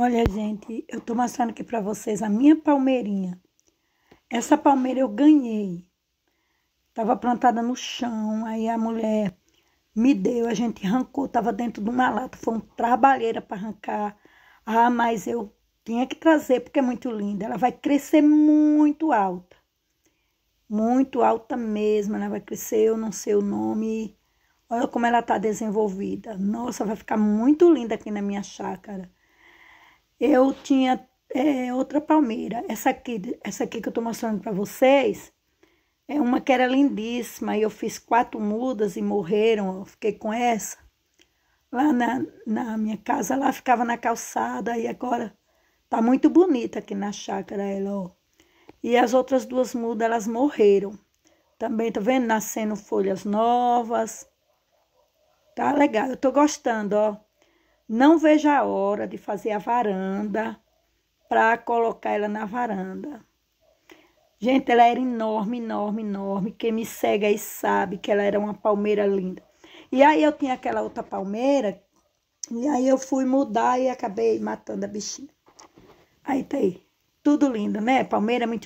Olha, gente, eu tô mostrando aqui para vocês a minha palmeirinha. Essa palmeira eu ganhei. Tava plantada no chão, aí a mulher me deu, a gente arrancou, tava dentro de uma lata, foi um trabalheira para arrancar. Ah, mas eu tinha que trazer porque é muito linda. Ela vai crescer muito alta. Muito alta mesmo, ela vai crescer, eu não sei o nome. Olha como ela tá desenvolvida. Nossa, vai ficar muito linda aqui na minha chácara eu tinha é, outra palmeira. Essa aqui, essa aqui que eu estou mostrando para vocês, é uma que era lindíssima. E eu fiz quatro mudas e morreram. Eu fiquei com essa. Lá na, na minha casa, lá ficava na calçada. E agora tá muito bonita aqui na chácara ela, ó. E as outras duas mudas, elas morreram. Também, tá vendo? Nascendo folhas novas. Tá legal, eu tô gostando, ó. Não vejo a hora de fazer a varanda para colocar ela na varanda. Gente, ela era enorme, enorme, enorme. Quem me segue aí sabe que ela era uma palmeira linda. E aí eu tinha aquela outra palmeira, e aí eu fui mudar e acabei matando a bichinha. Aí tá aí. Tudo lindo, né? Palmeira é muito